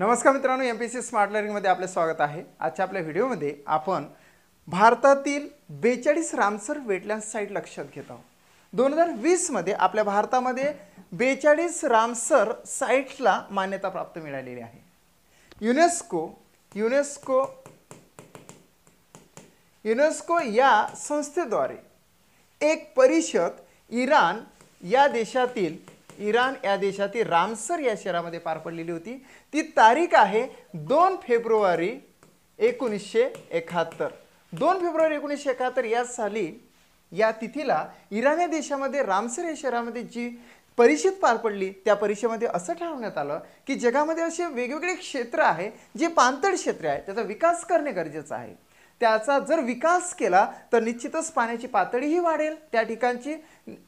नमस्कार मित्रांनो M P C smart लर्निंगमध्ये आपलं स्वागत आहे आजच्या आपल्या व्हिडिओमध्ये आपण भारतातील बेचाळीस रामसर वेटलँड साईट लक्षात घेत आहोत दोन हजार वीसमध्ये आपल्या भारतामध्ये बेचाळीस रामसर साईट्सला मान्यता प्राप्त मिळालेली आहे युनेस्को युनेस्को युनेस्को या संस्थेद्वारे एक परिषद इराण या देशातील इराण या देशातील रामसर या शहरामध्ये पार पडलेली होती ती तारीख आहे दोन फेब्रुवारी एकोणीसशे एकाहत्तर दोन फेब्रुवारी एकोणीसशे एकाहत्तर या साली या तिथीला इराण या देशामध्ये रामसर या शहरामध्ये जी परिषद पार पडली त्या परिषदेमध्ये असं ठरवण्यात आलं की जगामध्ये असे वेगवेगळे क्षेत्र आहे जे पांतड क्षेत्र आहे त्याचा विकास करणे गरजेचं आहे त्याचा जर विकास केला तर निश्चितच पाण्याची पातळीही वाढेल त्या ठिकाणची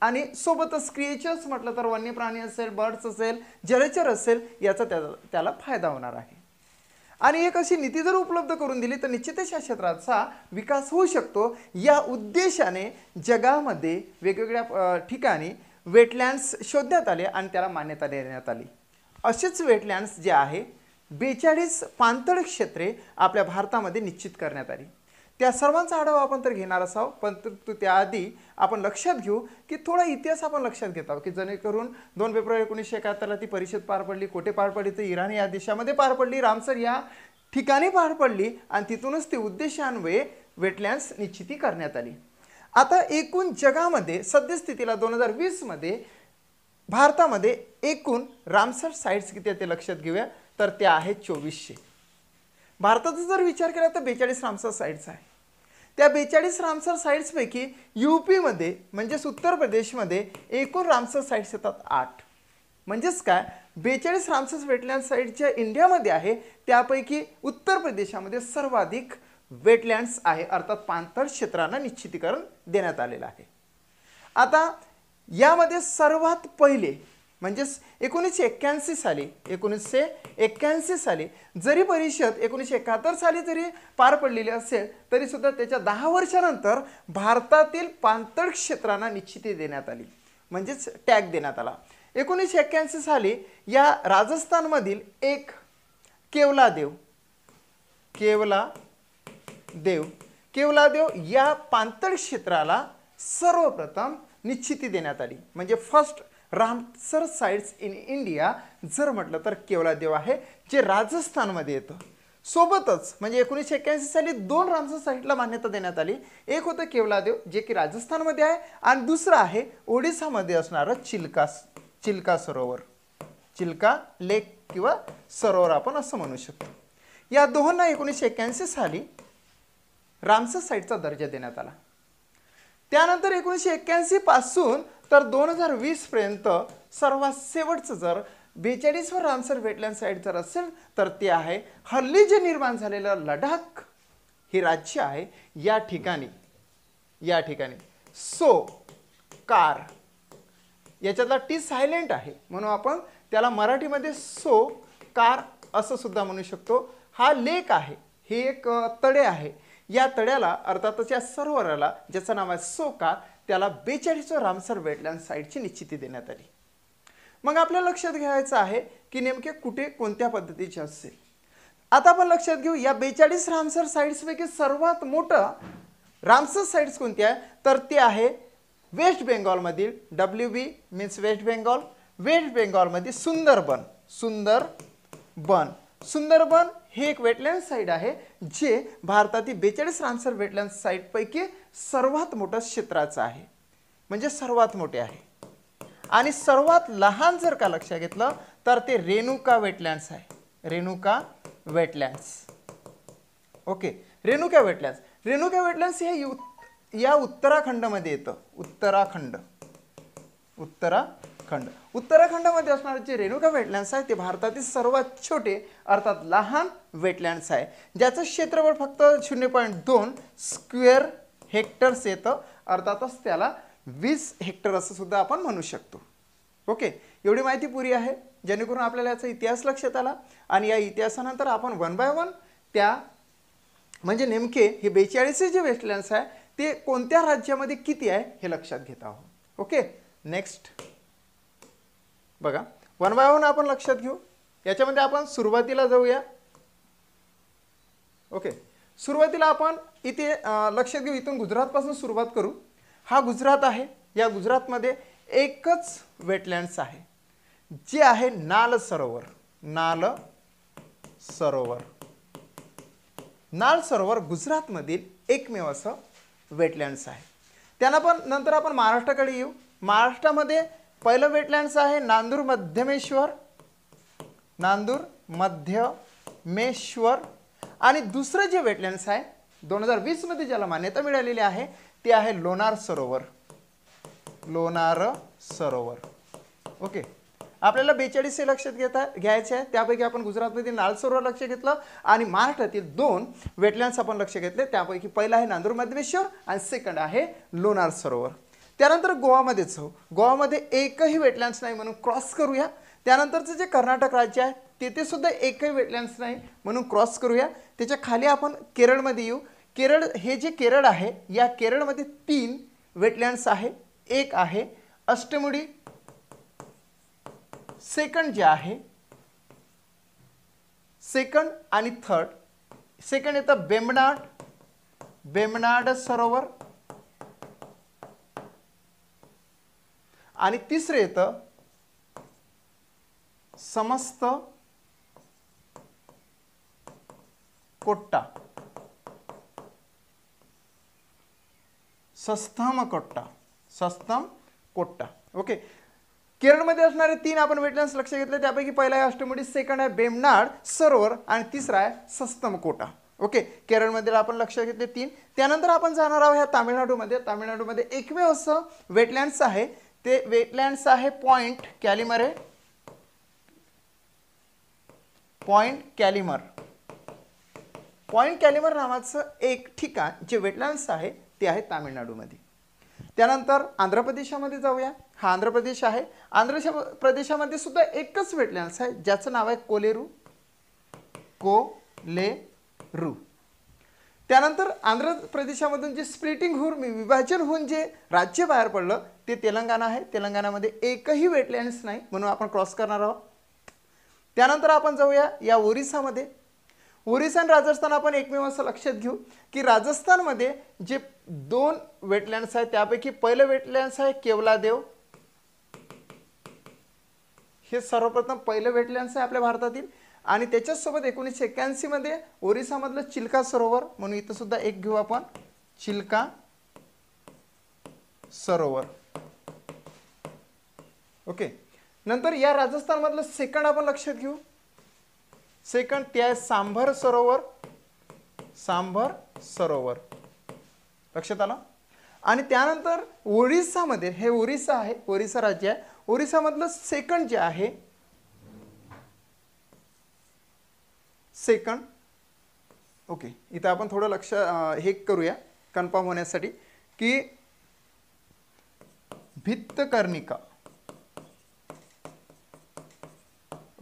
आणि सोबतच क्रिएचर्स म्हटलं तर वन्य प्राणी असेल बर्ड्स असेल जलचर असेल याचा त्याला फायदा होणार आहे आणि एक अशी नीती जर उपलब्ध करून दिली तर निश्चितच या क्षेत्राचा विकास होऊ शकतो या उद्देशाने जगामध्ये वेगवेगळ्या ठिकाणी वेटलँड्स शोधण्यात आले आणि त्याला मान्यता देण्यात आली असेच वेटलँड्स जे आहे बेचाळीस पांतळ क्षेत्रे आपल्या भारतामध्ये निश्चित करण्यात आली त्या सर्वांचा आढावा आपण तर घेणार असावं पण तू त्याआधी आपण लक्षात घेऊ की थोडा इतिहास आपण लक्षात घेता आहोत की जेणेकरून दोन फेब्रुवारी एकोणीसशे एकाहत्तरला ती परिषद पार पडली कोठे पार पडली तर इराण या देशामध्ये पार पडली रामसर या ठिकाणी पार पडली आणि तिथूनच ती उद्देशान्वये वेटलँड्स निश्चिती करण्यात आली आता एकूण जगामध्ये सद्यस्थितीला दोन हजार वीसमध्ये भारतामध्ये एकूण रामसर साईट्स किती आहेत ते लक्षात घेऊया तर त्या आहेत चोवीसशे भारताचा जर विचार केला तर बेचाळीस रामसर साईट्स आहे त्या बेचाळीस रामसर साईट्सपैकी यू पीमध्ये म्हणजेच उत्तर प्रदेशमध्ये एकूण रामसर साईट्स येतात आठ म्हणजेच काय बेचाळीस रामसर वेटलँड साईट ज्या इंडियामध्ये आहे त्यापैकी उत्तर प्रदेशामध्ये सर्वाधिक वेटलँड्स आहे अर्थात पाणथळ क्षेत्रांना निश्चितीकरण देण्यात आलेलं आहे आता यामध्ये सर्वात पहिले म्हणजेच एकोणीसशे एक्क्याऐंशी साली एकोणीसशे एक्क्याऐंशी साली जरी परिषद एकोणीसशे एकाहत्तर साली जरी पार पडलेली असेल तरीसुद्धा त्याच्या दहा वर्षानंतर भारतातील पांतळ क्षेत्रांना निश्चिती देण्यात आली म्हणजेच टॅग देण्यात आला एकोणीसशे एक्क्याऐंशी साली या राजस्थानमधील एक केवला देव केवला देव केवला देव या पांतळ क्षेत्राला सर्वप्रथम निश्चिती देण्यात आली म्हणजे first Ramsar sites in India जर म्हटलं तर केवलादेव आहे जे राजस्थानमध्ये येतं सोबतच म्हणजे एकोणीसशे एक्क्याऐंशी साली दोन रामसर साइटला मान्यता देण्यात आली एक होतं केवलादेव जे की राजस्थानमध्ये आहे आणि दुसरं आहे ओडिसामध्ये असणारं चिल्का चिल्का सरोवर चिल्का लेक किंवा सरोवर आपण असं म्हणू शकतो या दोहोंना एकोणीसशे एक्क्याऐंशी साली रामसर साईटचा दर्जा देण्यात आला त्यानंतर एकोणीसशे एक्क्याऐंशी पासून तर दोन हजार वीसपर्यंत सर्वात शेवटचं जर बेचाळीसवर आन्सर वेटलँड साईड जर असेल तर ते आहे हल्ली जे निर्माण झालेलं लडाख हे राज्य आहे या ठिकाणी या ठिकाणी सो कार याच्यातला टी सायलेंट आहे म्हणून आपण त्याला मराठीमध्ये सो कार असं सुद्धा म्हणू शकतो हा लेक आहे हे एक तळे आहे या तळ्याला अर्थातच या सरोवराला ज्याचं नाव आहे सोका त्याला बेचाळीसो रामसर वेटलँड साईडची निश्चिती देण्यात आली मग आपल्या लक्षात घ्यायचं आहे की नेमके कुठे कोणत्या पद्धतीचे असेल आता आपण लक्षात घेऊ या बेचाळीस रामसर साईट्सपैकी सर्वात मोठं रामसर साईट्स कोणती आहे तर ते आहे वेस्ट बेंगॉलमधील W B means west Bengal west बेंगॉलमध्ये सुंदरबन सुंदर बन सुंदरबन हे एक वेटलँड साईट आहे जे भारतातील बेचाळीस रानसर वेटलँड साईटपैकी सर्वात मोठं क्षेत्राचं आहे म्हणजे सर्वात मोठे आहे आणि सर्वात लहान जर का लक्षात घेतलं तर ते रेणुका वेटलँड्स आहे Renuka wetlands okay Renuka wetlands Renuka wetlands हे या उत्तराखंडमध्ये येतं उत्तराखंड उत्तरा उत्तराखंड उत्तराखंडमध्ये असणारे जे रेणुका वेटलँड्स आहे ते भारतातील सर्वात छोटे अर्थात लहान वेटलँड्स आहे ज्याचं क्षेत्रफळ फक्त शून्य पॉईंट दोन स्क्वेअर हेक्टर्स येतं अर्थातच त्याला वीस हेक्टर असं सुद्धा आपण म्हणू शकतो ओके एवढी माहिती पुरी आहे जेणेकरून आपल्याला याचा इतिहास लक्षात आला आणि या इतिहासानंतर आपण वन बाय वन त्या म्हणजे नेमके हे बेचाळीसचे जे वेस्टलँड्स आहे ते कोणत्या राज्यामध्ये किती आहे हे लक्षात घेत आहोत ओके नेक्स्ट बघा वन बाय वन आपण लक्षात घेऊ याच्यामध्ये आपण सुरुवातीला जाऊया ओके सुरुवातीला आपण इथे लक्षात घेऊ इथून गुजरातपासून सुरुवात करू हा गुजरात आहे या गुजरातमध्ये एकच वेटलँड्स आहे जे आहे नाल सरोवर नाल सरोवर नाल सरोवर गुजरातमधील एकमेव असं वेटलँड्स आहे त्यांना पण नंतर आपण महाराष्ट्राकडे येऊ महाराष्ट्रामध्ये पहिलं वेटलँड्स आहे नांदूर मध्यमेश्वर नांदूर मध्यमेश्वर आणि दुसरं जे वेटलँड्स आहे दोन हजार वीसमध्ये ज्याला मान्यता मिळालेली आहे ते आहे लोणार सरोवर लोणार सरोवर ओके आपल्याला बेचाळीस हे लक्षात घेता घ्यायचे आहे त्यापैकी आपण गुजरातमधील नाल सरोवर लक्ष घेतलं आणि महाराष्ट्रातील दोन वेटलँड्स आपण लक्ष घेतले त्यापैकी पहिलं आहे नांदूर मध्यमेश्वर आणि सेकंड आहे लोणार सरोवर त्यानंतर गोवामध्येच जाऊ हो. गोवामध्ये एकही वेटलँड्स नाही म्हणून क्रॉस करूया त्यानंतरचं जे कर्नाटक राज्य आहे तेथे सुद्धा एकही वेटलँड्स नाही म्हणून क्रॉस करूया त्याच्या खाली आपण केरळमध्ये येऊ केरळ हे जे केरळ आहे या केरळमध्ये तीन वेटलँड्स आहे एक आहे अष्टमुडी सेकंड जे आहे सेकंड आणि थर्ड सेकंड येतं बेमनाड बेमनाड सरोवर आणि तिसरं येतं समस्त कोट्टा सस्तम कोट्टा सस्तम कोट्टा ओके केरळमध्ये असणारे तीन आपण वेटलँड्स लक्ष घेतले त्यापैकी पहिला आहे अष्टमुडी सेकंड आहे बेमनाड सरोवर आणि तिसरा आहे सस्तम कोटा ओके केरळमध्ये आपण लक्ष घेतले तीन त्यानंतर आपण जाणार आहोत ह्या तामिळनाडूमध्ये तामिळनाडूमध्ये एकवे असं वेटलँड्स आहे ते वेटलँड्स आहे पॉइंट कॅलिमर आहे पॉइंट कॅलिमर पॉइंट कॅलिमर नावाचं एक ठिकाण जे वेटलँड्स आहे ते आहे तामिळनाडूमध्ये त्यानंतर आंध्र प्रदेशामध्ये जाऊया हा आंध्र प्रदेश आहे आंध्र प्रदेशामध्ये सुद्धा एकच वेटलँड्स आहे ज्याचं नाव आहे कोलेरू रू त्यानंतर आंध्र प्रदेशामधून जे स्प्लिटिंग होऊन विभाजन होऊन जे राज्य बाहेर पडलं ते तेलंगणा आहे तेलंगणामध्ये एकही वेटलँड्स नाही म्हणून आपण क्रॉस करणार आहोत त्यानंतर आपण जाऊया या ओरिसामध्ये ओरिसा आणि राजस्थान आपण एकमेव असं लक्षात घेऊ की राजस्थानमध्ये जे दोन वेटलँड्स आहेत त्यापैकी पहिलं वेटलँड्स आहे केवलादेव हे सर्वप्रथम पहिलं वेटलँड्स आहे आपल्या भारतातील आणि त्याच्याचसोबत एकोणीसशे एक्क्याऐंशीमध्ये ओरिसामधलं चिल्का सरोवर म्हणून इथं सुद्धा एक घेऊ आपण चिल्का सरोवर ओके नंतर या राजस्थानमधलं सेकंड आपण लक्षात घेऊ सेकंड ते आहे सांभर सरोवर सांभर सरोवर लक्षात आलं आणि त्यानंतर ओरिसामध्ये हे ओरिसा आहे ओरिसा राज्य आहे ओरिसामधलं सेकंड जे आहे सेकंड ओके इथं आपण थोडं लक्ष हे करूया कन्फर्म होण्यासाठी की भित्तकर्णिका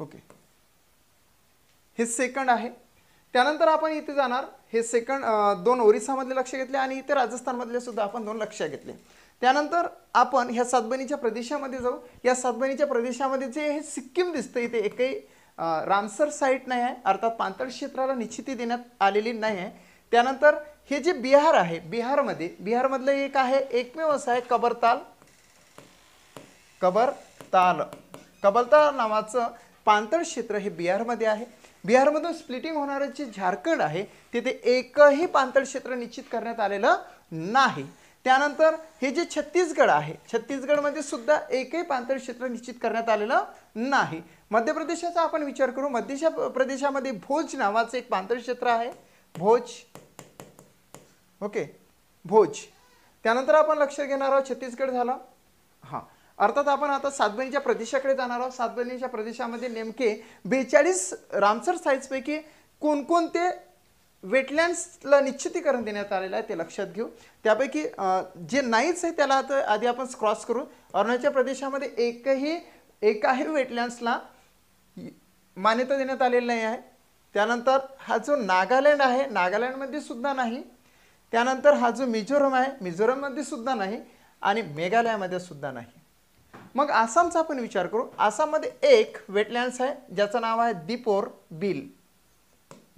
ओके हे सेकंड आहे त्यानंतर आपण इथे जाणार हे सेकंड दोन ओरिसामधले लक्ष घेतले आणि इथे राजस्थानमधले सुद्धा आपण दोन लक्ष घेतले त्यानंतर आपण ह्या सातबणीच्या प्रदेशामध्ये जाऊ या सातबणीच्या प्रदेशामध्ये जे हे सिक्कीम दिसतं इथे एकही रामसर साईट नाही आहे अर्थात पांतळ क्षेत्राला निश्चिती देण्यात आलेली नाही आहे त्यानंतर हे जे बिहार आहे बिहारमध्ये बिहारमधलं एक आहे एकमेव असं आहे कबरताल कबरताल कबरताल नावाचं पांतळ क्षेत्र हे बिहारमध्ये आहे बिहारमधून स्प्लिटिंग होणारं जे झारखंड आहे तिथे एकही पांतळ क्षेत्र निश्चित करण्यात आलेलं नाही त्यानंतर हे जे छत्तीसगड आहे छत्तीसगडमध्ये सुद्धा एकही पांतळ क्षेत्र निश्चित करण्यात आलेलं नाही मध्य प्रदेशाचा आपण विचार करू मध्य प्रदेशामध्ये भोज नावाचं एक पांतर क्षेत्र आहे भोज ओके भोज त्यानंतर आपण लक्ष घेणार आहोत छत्तीसगड झाला हां अर्थात आपण आता सातबणीच्या प्रदेशाकडे जाणार आहोत सातबणीच्या प्रदेशामध्ये नेमके बेचाळीस रामसर साईट्सपैकी कोणकोणते वेटलँड्सला निश्चितीकरण देण्यात आलेलं आहे ते लक्षात घेऊ त्यापैकी जे नाहीच आहे त्याला आता आधी आपण क्रॉस करू अरुणाचल प्रदेशामध्ये एकही एकाही वेटलँड्सला मान्यता देण्यात आलेली नाही आहे त्यानंतर हा जो नागालँड आहे नागालँडमध्ये सुद्धा नाही त्यानंतर हा जो मिझोरम आहे मिझोरममध्ये सुद्धा नाही आणि मेघालयामध्ये सुद्धा नाही मग आसामचा आपण विचार करू आसाममध्ये एक वेटलँड्स आहे ज्याचं नाव आहे दिपोर बिल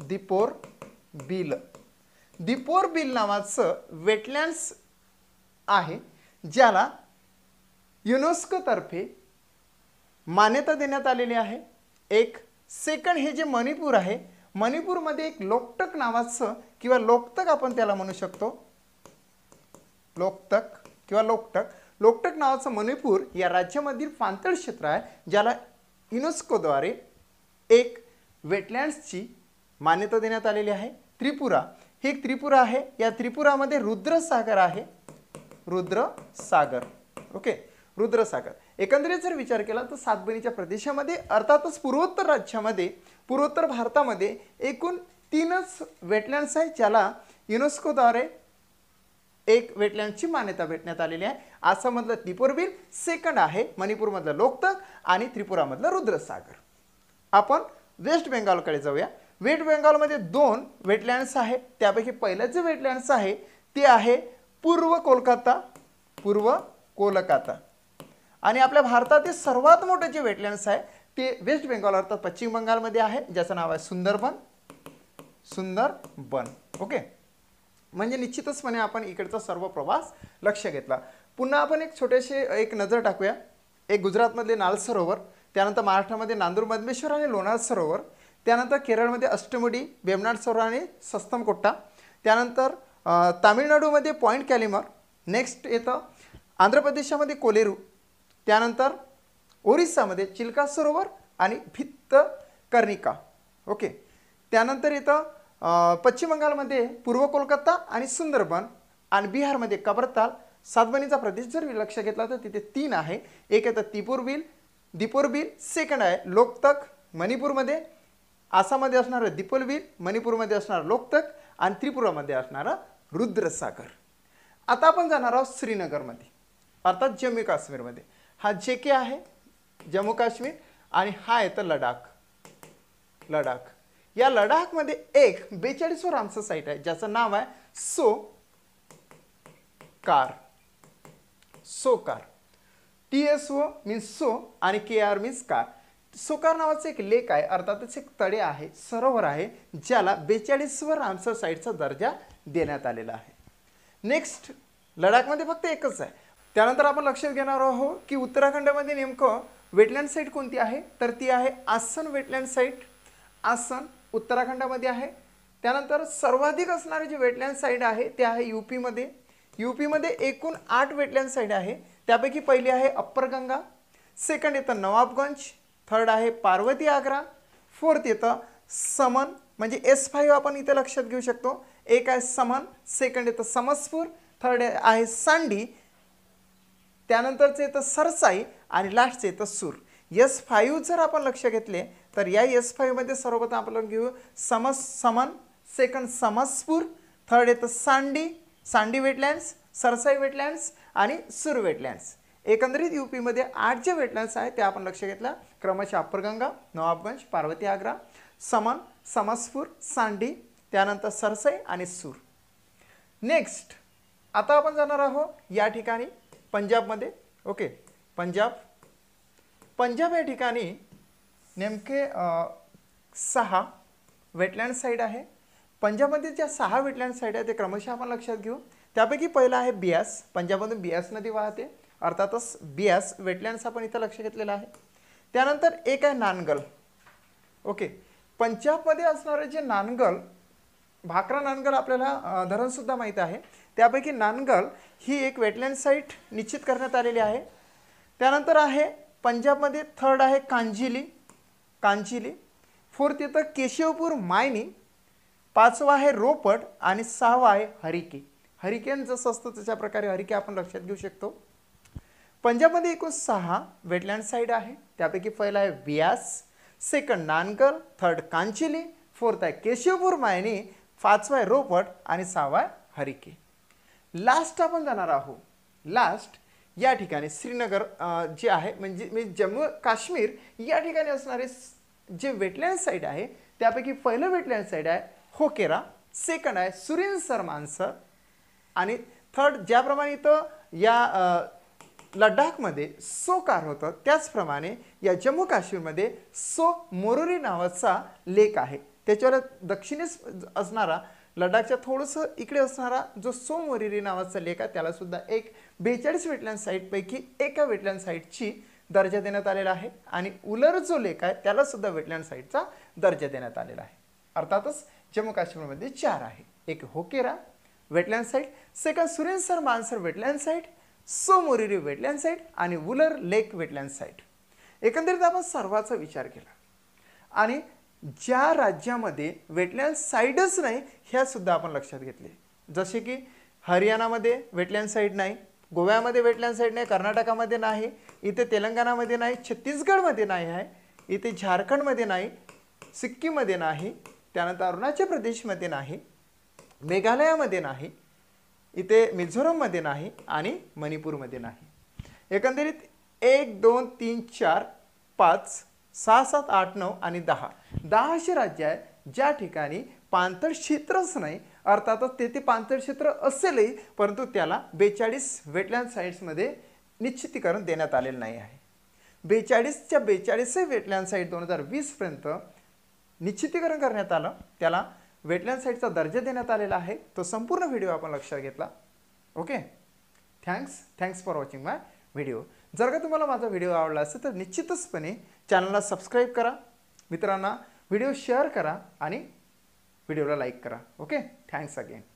दिपोर बिल दिपोर बिल नावाचं वेटलँड्स आहे ज्याला युनेस्कोतर्फे मान्यता देण्यात आलेली आहे एक सेकंड हे जे मणिपूर आहे मणिपूरमध्ये एक लोकटक नावाचं किंवा लोकटक आपण त्याला म्हणू शकतो लोकटक किंवा लोकटक लोकटक नावाचं मणिपूर या राज्यामधील फांतळ क्षेत्र आहे ज्याला युनेस्कोद्वारे एक वेटलँड्सची मान्यता देण्यात आलेली आहे त्रिपुरा हे एक त्रिपुरा आहे या त्रिपुरामध्ये रुद्रसागर आहे रुद्रसागर ओके रुद्रसागर एकंदरीत जर विचार केला तर सातबनीच्या प्रदेशामध्ये अर्थातच पूर्वोत्तर राज्यामध्ये पूर्वोत्तर भारतामध्ये एकूण तीनच वेटलँड्स आहेत ज्याला युनेस्कोद्वारे एक वेटलँडची मान्यता भेटण्यात आलेली आहे आसाममधलं तिपोरबिल सेकंड आहे मणिपूरमधलं लोकतक आणि त्रिपुरामधलं रुद्रसागर आपण वेस्ट बेंगालकडे जाऊया वेस्ट बेंगालमध्ये दोन वेटलँड्स आहेत त्यापैकी पहिलं जे वेटलँड्स आहे ते आहे पूर्व कोलकाता पूर्व कोलकाता आणि आपल्या भारतातील सर्वात मोठं जे वेटलँड्स आहे ते वेस्ट बेंगॉल अर्थात पश्चिम बंगालमध्ये आहे ज्याचं नाव आहे सुंदरबन सुंदरबन ओके म्हणजे निश्चितचपणे आपण इकडचा सर्व प्रवास लक्ष घेतला पुन्हा आपण एक छोटेसे एक नजर टाकूया एक गुजरातमधले नाल सरोवर त्यानंतर महाराष्ट्रामध्ये नांदूर मधमेश्वर आणि लोणार सरोवर त्यानंतर केरळमध्ये अष्टमुडी बेमनाड सरोवर आणि सस्तमकोट्टा त्यानंतर तामिळनाडूमध्ये पॉईंट कॅलिमर नेक्स्ट येतं आंध्र प्रदेशामध्ये कोलेरू त्यानंतर ओरिसामध्ये चिल्का सरोवर आणि भित्त कर्णिका ओके त्यानंतर इथं पश्चिम बंगालमध्ये पूर्व कोलकाता आणि सुंदरबन आणि बिहारमध्ये कबरताल सातबनीचा प्रदेश जर लक्ष घेतला तर तिथे तीन आहे एक येतं तिपूर बिल दिपोर बिल सेकंड आहे लोकतक मणिपूरमध्ये आसाममध्ये असणारं दिपोल मणिपूरमध्ये असणारं लोकतक आणि त्रिपुरामध्ये असणारं रुद्रसागर आता आपण जाणार आहोत श्रीनगरमध्ये अर्थात जम्मू काश्मीरमध्ये हा जे के आहे जम्मू काश्मीर आणि हा येतो लडाख लडाख या लडाखमध्ये एक वर आमचं साईट आहे ज्याचं नाव आहे Tso Kar Tso Kar T S O means Tso आणि K R means Kar Tsokar नावाचं एक लेक आहे अर्थातच एक तळे आहे सरोवर आहे ज्याला बेचाळीसवर रामसर साईटचा दर्जा देण्यात आलेला आहे नेक्स्ट लडाखमध्ये फक्त एकच आहे त्यानंतर आपण लक्षात घेणार आहोत की उत्तराखंडमध्ये नेमकं वेटलँड साईट कोणती आहे तर ती आहे आसन वेटलँड साईट आसन उत्तराखंडामध्ये आहे त्यानंतर सर्वाधिक असणारी जे वेटलँड साईट आहे ते आहे यू पीमध्ये यू पीमध्ये एकूण आठ वेटलँड साईट आहे त्यापैकी पहिली आहे अप्पर गंगा सेकंड येतं नवाबगंज थर्ड आहे पार्वती आग्रा फोर्थ येतं समन म्हणजे एस फाईव्ह आपण इथे लक्षात घेऊ शकतो एक आहे समन सेकंड येतं समसपूर थर्ड आहे सांडी त्यानंतरचं येतं सरसाई आणि लास्टचं येतं सूर यस फाईव्ह जर आपण लक्ष घेतले तर या यस फाईव्हमध्ये सर्वप्रथम आपण घेऊ समस समन सेकंड समसपूर थर्ड येतं सांडी सांडी वेटलँड्स सरसाई वेटलँड्स आणि सूर वेटलँड्स एकंदरीत यू पीमध्ये आठ जे वेटलँड्स आहेत ते आपण लक्ष घेतलं क्रमशः अप्परगंगा नवाबगंज पार्वती आग्रा समन समसपूर सांडी त्यानंतर सरसाई आणि सूर नेक्स्ट आता आपण जाणार आहोत या ठिकाणी पंजाबमध्ये ओके पंजाब पंजाब या ठिकाणी नेमके सहा वेटलँड साईड आहे पंजाबमध्ये ज्या सहा वेटलँड साईड आहे ते क्रमशः आपण लक्षात घेऊ त्यापैकी पहिलं आहे बियास पंजाबमधून बियास नदी वाहते अर्थातच बियास वेटलँड्स आपण इथं लक्ष घेतलेलं आहे त्यानंतर एक आहे नानगल ओके पंजाबमध्ये असणारे जे नानगल भाकरा नानगल आपल्याला धरणसुद्धा माहीत आहे त्यापैकी नानगल ही एक वेटलँड साईट निश्चित करण्यात आलेली आहे त्यानंतर आहे पंजाबमध्ये थर्ड आहे कांजिली कांजिली फोर्थ येतं केशवपूर मायनी पाचवा आहे रोपट आणि सहावा आहे हरिके हरिकेन जसं असतं तशा प्रकारे हरिके आपण लक्षात घेऊ शकतो पंजाबमध्ये एकूण सहा वेटलँड साईड आहे त्यापैकी पहिला आहे Beas second Nangal third Kanjli fourth आहे केशवपूर मायनी पाचवा आहे रोपट आणि सहावा आहे हरिके लास्ट आपण जाणार आहोत लास्ट या ठिकाणी श्रीनगर जे आहे म्हणजे मी जम्मू काश्मीर या ठिकाणी असणारे जे वेटलँड साईड आहे त्यापैकी पहिलं वेटलँड साईड आहे होकेरा सेकंड आहे सर मानसर आणि थर्ड ज्याप्रमाणे इथं या लडाखमध्ये कार होतं त्याचप्रमाणे या जम्मू काश्मीरमध्ये सो मोरुरी नावाचा लेक आहे त्याच्यावर दक्षिणेस असणारा लडाखच्या थोडंसं इकडे असणारा जो सोमवरिरी नावाचा लेख आहे त्यालासुद्धा एक बेचाळीस वेटलँड साईटपैकी एका वेटलँड साईटची दर्जा देण्यात आलेला आहे आणि उलर जो लेख आहे त्यालासुद्धा वेटलँड साईटचा दर्जा देण्यात आलेला आहे अर्थातच जम्मू काश्मीरमध्ये चार आहे एक Hokera wetland site second Surinsar Mansar wetland site Tsomoriri wetland site आणि वुलर लेक वेटलँड साईट एकंदरीत आपण सर्वाचा विचार केला आणि ज्या राज्यामध्ये वेटलँड साईडच नाही ह्यासुद्धा आपण लक्षात घेतले जसे की हरियाणामध्ये वेटलँड साईड नाही गोव्यामध्ये वेटलँड साईड नाही कर्नाटकामध्ये नाही इथे तेलंगणामध्ये नाही छत्तीसगडमध्ये नाही आहे इथे झारखंडमध्ये नाही सिक्कीममध्ये नाही त्यानंतर अरुणाचल प्रदेशमध्ये नाही मेघालयामध्ये नाही इथे मिझोरममध्ये नाही आणि मणिपूरमध्ये नाही एकंदरीत एक दोन तीन चार पाच सहा सात आठ नऊ आणि दहा दहा अशी राज्य आहेत ज्या ठिकाणी पाणथळ क्षेत्रच नाही अर्थातच तेथे पाणथळ क्षेत्र असेलही परंतु त्याला बेचाळीस वेटलँड साईट्समध्ये निश्चितीकरण देण्यात आलेलं नाही आहे बेचाळीसच्या बेचाळीसही वेटलँड साईट दोन हजार वीसपर्यंत निश्चितीकरण करण्यात आलं त्याला वेटलँड साईटचा दर्जा देण्यात आलेला आहे तो संपूर्ण व्हिडिओ आपण लक्षात घेतला okay thanks thanks for watching my video जर का तुम्हाला माझा व्हिडिओ आवडला असेल तर निश्चितचपणे चॅनलला सबस्क्राईब करा मित्रांना व्हिडिओ शेअर करा आणि व्हिडिओला लाईक करा ओके थँक्स अगेन